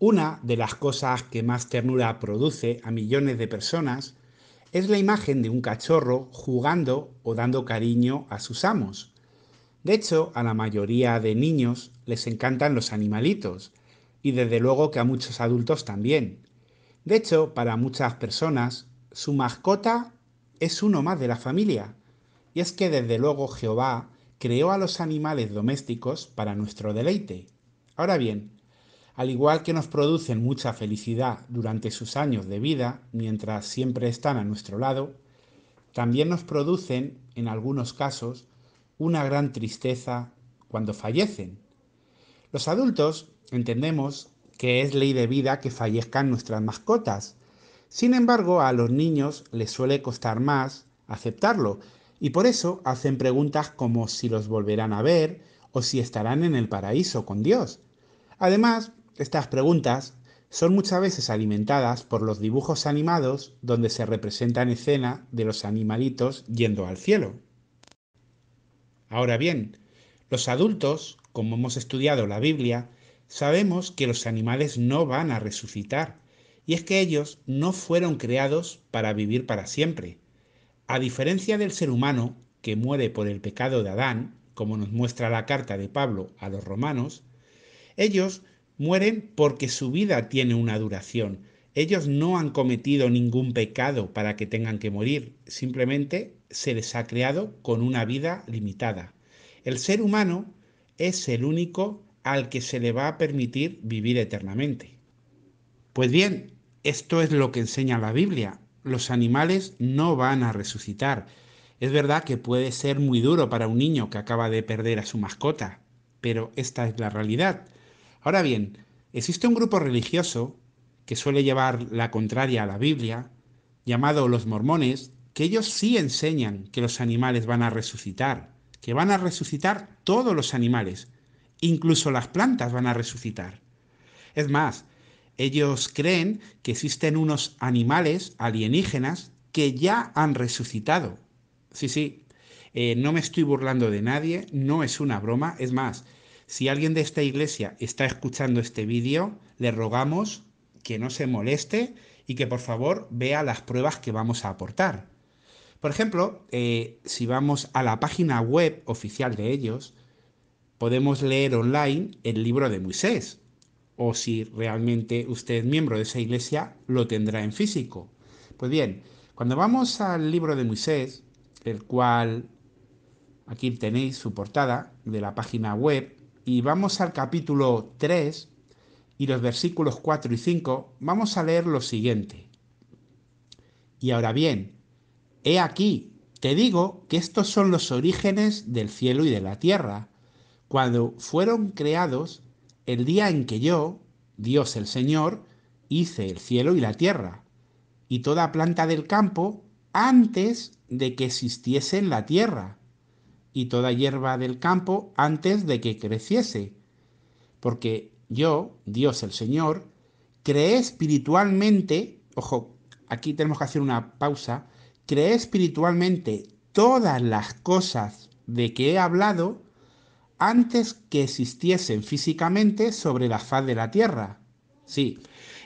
Una de las cosas que más ternura produce a millones de personas es la imagen de un cachorro jugando o dando cariño a sus amos. De hecho, a la mayoría de niños les encantan los animalitos, y desde luego que a muchos adultos también. De hecho, para muchas personas, su mascota es uno más de la familia. Y es que desde luego Jehová creó a los animales domésticos para nuestro deleite. Ahora bien, al igual que nos producen mucha felicidad durante sus años de vida, mientras siempre están a nuestro lado, también nos producen, en algunos casos, una gran tristeza cuando fallecen. Los adultos entendemos que es ley de vida que fallezcan nuestras mascotas. Sin embargo, a los niños les suele costar más aceptarlo y por eso hacen preguntas como si los volverán a ver o si estarán en el paraíso con Dios. Además, estas preguntas son muchas veces alimentadas por los dibujos animados donde se representan escenas de los animalitos yendo al cielo. Ahora bien, los adultos, como hemos estudiado la Biblia, sabemos que los animales no van a resucitar, y es que ellos no fueron creados para vivir para siempre. A diferencia del ser humano, que muere por el pecado de Adán, como nos muestra la carta de Pablo a los romanos, ellos Mueren porque su vida tiene una duración. Ellos no han cometido ningún pecado para que tengan que morir, simplemente se les ha creado con una vida limitada. El ser humano es el único al que se le va a permitir vivir eternamente. Pues bien, esto es lo que enseña la Biblia. Los animales no van a resucitar. Es verdad que puede ser muy duro para un niño que acaba de perder a su mascota, pero esta es la realidad. Ahora bien, existe un grupo religioso que suele llevar la contraria a la Biblia, llamado los mormones, que ellos sí enseñan que los animales van a resucitar, que van a resucitar todos los animales, incluso las plantas van a resucitar. Es más, ellos creen que existen unos animales alienígenas que ya han resucitado. Sí, sí, eh, no me estoy burlando de nadie, no es una broma, es más, si alguien de esta iglesia está escuchando este vídeo, le rogamos que no se moleste y que por favor vea las pruebas que vamos a aportar. Por ejemplo, eh, si vamos a la página web oficial de ellos, podemos leer online el libro de Moisés, o si realmente usted es miembro de esa iglesia, lo tendrá en físico. Pues bien, cuando vamos al libro de Moisés, el cual aquí tenéis su portada de la página web, y vamos al capítulo 3 y los versículos 4 y 5, vamos a leer lo siguiente. Y ahora bien, he aquí, te digo que estos son los orígenes del cielo y de la tierra, cuando fueron creados el día en que yo, Dios el Señor, hice el cielo y la tierra, y toda planta del campo antes de que existiese la tierra y toda hierba del campo antes de que creciese. Porque yo, Dios el Señor, creé espiritualmente, ojo, aquí tenemos que hacer una pausa, creé espiritualmente todas las cosas de que he hablado antes que existiesen físicamente sobre la faz de la tierra. Sí,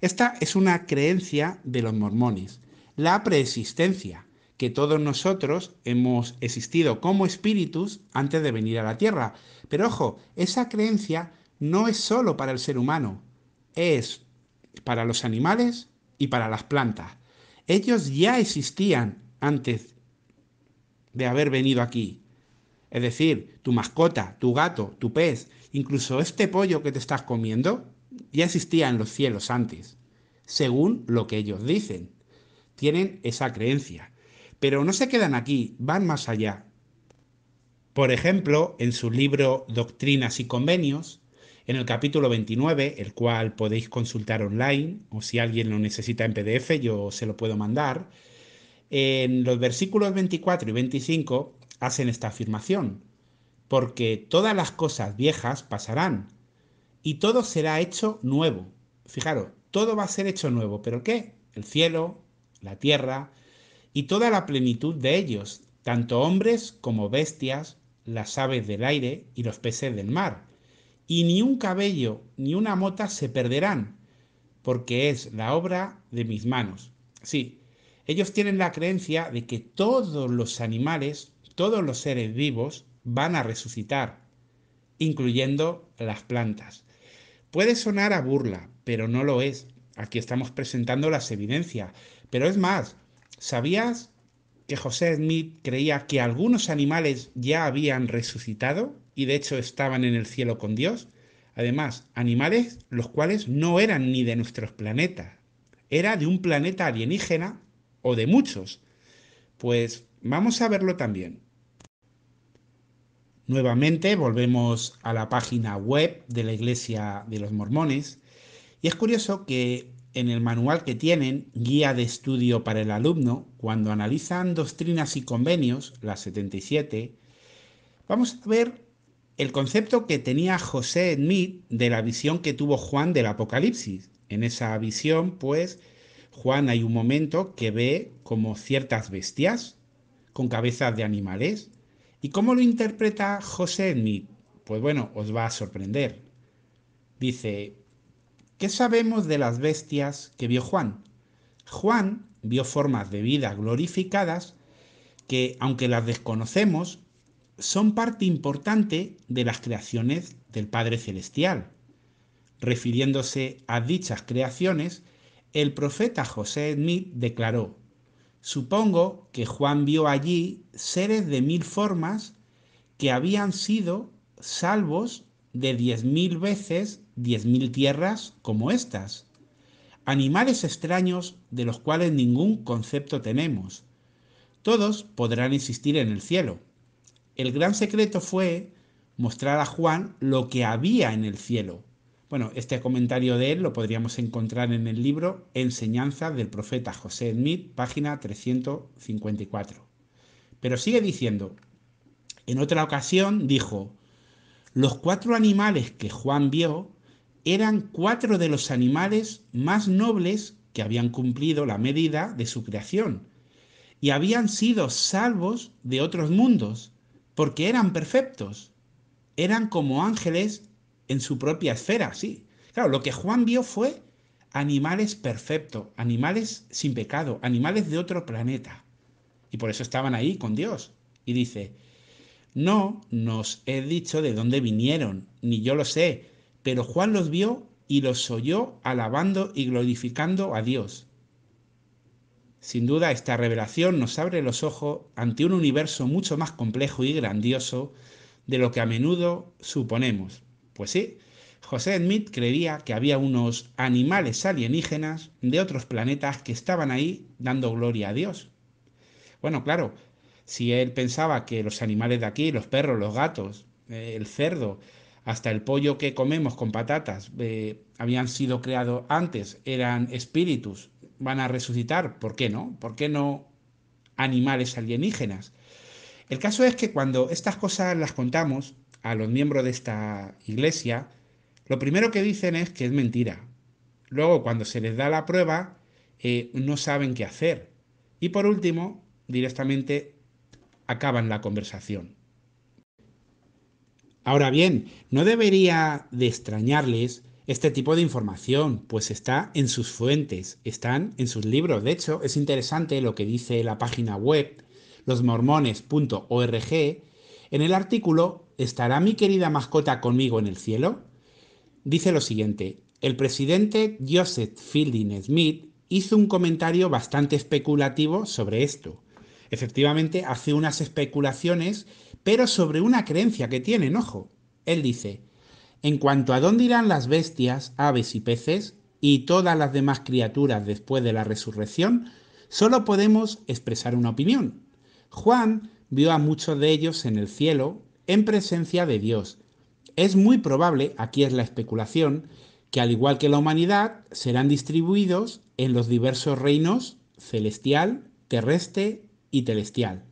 esta es una creencia de los mormones, la preexistencia que todos nosotros hemos existido como espíritus antes de venir a la Tierra. Pero ojo, esa creencia no es solo para el ser humano, es para los animales y para las plantas. Ellos ya existían antes de haber venido aquí. Es decir, tu mascota, tu gato, tu pez, incluso este pollo que te estás comiendo, ya existía en los cielos antes, según lo que ellos dicen. Tienen esa creencia. Pero no se quedan aquí, van más allá. Por ejemplo, en su libro Doctrinas y Convenios, en el capítulo 29, el cual podéis consultar online, o si alguien lo necesita en PDF, yo se lo puedo mandar, en los versículos 24 y 25 hacen esta afirmación, porque todas las cosas viejas pasarán y todo será hecho nuevo. Fijaros, todo va a ser hecho nuevo, pero ¿qué? El cielo, la tierra, y toda la plenitud de ellos, tanto hombres como bestias, las aves del aire y los peces del mar. Y ni un cabello ni una mota se perderán, porque es la obra de mis manos. Sí, ellos tienen la creencia de que todos los animales, todos los seres vivos, van a resucitar, incluyendo las plantas. Puede sonar a burla, pero no lo es. Aquí estamos presentando las evidencias. Pero es más, ¿Sabías que José Smith creía que algunos animales ya habían resucitado y de hecho estaban en el cielo con Dios? Además, animales los cuales no eran ni de nuestros planetas, era de un planeta alienígena o de muchos. Pues vamos a verlo también. Nuevamente volvemos a la página web de la Iglesia de los Mormones y es curioso que en el manual que tienen, Guía de Estudio para el Alumno, cuando analizan doctrinas y convenios, la 77, vamos a ver el concepto que tenía José Smith de la visión que tuvo Juan del Apocalipsis. En esa visión, pues, Juan hay un momento que ve como ciertas bestias con cabezas de animales. ¿Y cómo lo interpreta José Smith? Pues bueno, os va a sorprender. Dice, ¿Qué sabemos de las bestias que vio Juan? Juan vio formas de vida glorificadas que, aunque las desconocemos, son parte importante de las creaciones del Padre Celestial. Refiriéndose a dichas creaciones, el profeta José Smith declaró, Supongo que Juan vio allí seres de mil formas que habían sido salvos de diez mil veces diez tierras como estas, animales extraños de los cuales ningún concepto tenemos. Todos podrán existir en el cielo. El gran secreto fue mostrar a Juan lo que había en el cielo. Bueno, este comentario de él lo podríamos encontrar en el libro Enseñanza del profeta José Smith, página 354. Pero sigue diciendo, en otra ocasión dijo, los cuatro animales que Juan vio eran cuatro de los animales más nobles que habían cumplido la medida de su creación y habían sido salvos de otros mundos, porque eran perfectos, eran como ángeles en su propia esfera, sí. Claro, lo que Juan vio fue animales perfectos, animales sin pecado, animales de otro planeta. Y por eso estaban ahí con Dios. Y dice, no nos he dicho de dónde vinieron, ni yo lo sé, pero Juan los vio y los oyó alabando y glorificando a Dios. Sin duda, esta revelación nos abre los ojos ante un universo mucho más complejo y grandioso de lo que a menudo suponemos. Pues sí, José Smith creía que había unos animales alienígenas de otros planetas que estaban ahí dando gloria a Dios. Bueno, claro, si él pensaba que los animales de aquí, los perros, los gatos, eh, el cerdo, hasta el pollo que comemos con patatas eh, habían sido creados antes, eran espíritus, van a resucitar, ¿por qué no? ¿Por qué no animales alienígenas? El caso es que cuando estas cosas las contamos a los miembros de esta iglesia, lo primero que dicen es que es mentira. Luego, cuando se les da la prueba, eh, no saben qué hacer. Y por último, directamente acaban la conversación. Ahora bien, no debería de extrañarles este tipo de información, pues está en sus fuentes, están en sus libros. De hecho, es interesante lo que dice la página web losmormones.org. En el artículo, ¿estará mi querida mascota conmigo en el cielo? Dice lo siguiente, el presidente Joseph Fielding Smith hizo un comentario bastante especulativo sobre esto efectivamente hace unas especulaciones, pero sobre una creencia que tienen, ojo. Él dice, en cuanto a dónde irán las bestias, aves y peces, y todas las demás criaturas después de la resurrección, solo podemos expresar una opinión. Juan vio a muchos de ellos en el cielo, en presencia de Dios. Es muy probable, aquí es la especulación, que al igual que la humanidad, serán distribuidos en los diversos reinos celestial, terrestre y celestial.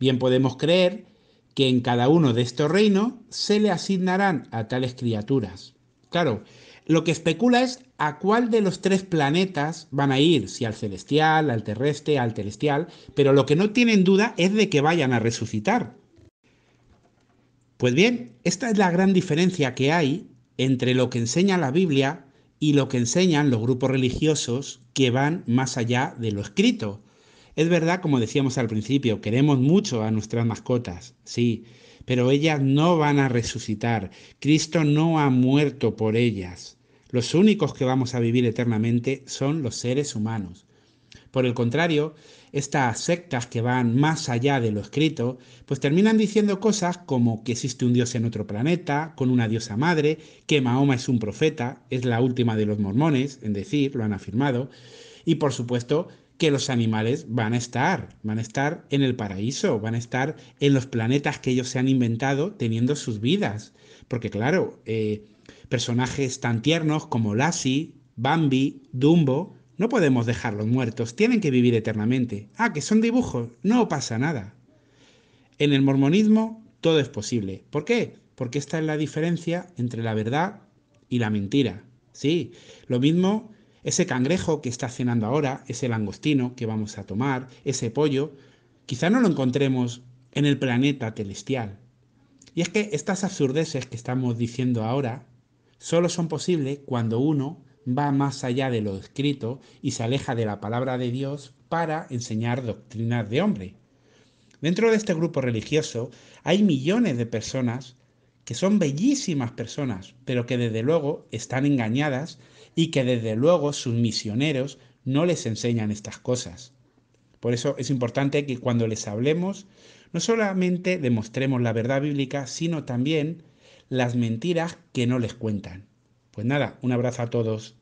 Bien podemos creer que en cada uno de estos reinos se le asignarán a tales criaturas. Claro, lo que especula es a cuál de los tres planetas van a ir, si al celestial, al terrestre, al celestial, pero lo que no tienen duda es de que vayan a resucitar. Pues bien, esta es la gran diferencia que hay entre lo que enseña la Biblia y lo que enseñan los grupos religiosos que van más allá de lo escrito es verdad, como decíamos al principio, queremos mucho a nuestras mascotas, sí, pero ellas no van a resucitar. Cristo no ha muerto por ellas. Los únicos que vamos a vivir eternamente son los seres humanos. Por el contrario, estas sectas que van más allá de lo escrito, pues terminan diciendo cosas como que existe un dios en otro planeta, con una diosa madre, que Mahoma es un profeta, es la última de los mormones, en decir, lo han afirmado, y por supuesto que los animales van a estar, van a estar en el paraíso, van a estar en los planetas que ellos se han inventado teniendo sus vidas. Porque claro, eh, personajes tan tiernos como Lassie, Bambi, Dumbo, no podemos dejarlos muertos, tienen que vivir eternamente. Ah, que son dibujos, no pasa nada. En el mormonismo todo es posible. ¿Por qué? Porque esta es la diferencia entre la verdad y la mentira. Sí, lo mismo ese cangrejo que está cenando ahora, ese langostino que vamos a tomar, ese pollo, quizá no lo encontremos en el planeta celestial. Y es que estas absurdeces que estamos diciendo ahora solo son posibles cuando uno va más allá de lo escrito y se aleja de la palabra de Dios para enseñar doctrinas de hombre. Dentro de este grupo religioso hay millones de personas que son bellísimas personas, pero que desde luego están engañadas y que desde luego sus misioneros no les enseñan estas cosas. Por eso es importante que cuando les hablemos, no solamente demostremos la verdad bíblica, sino también las mentiras que no les cuentan. Pues nada, un abrazo a todos.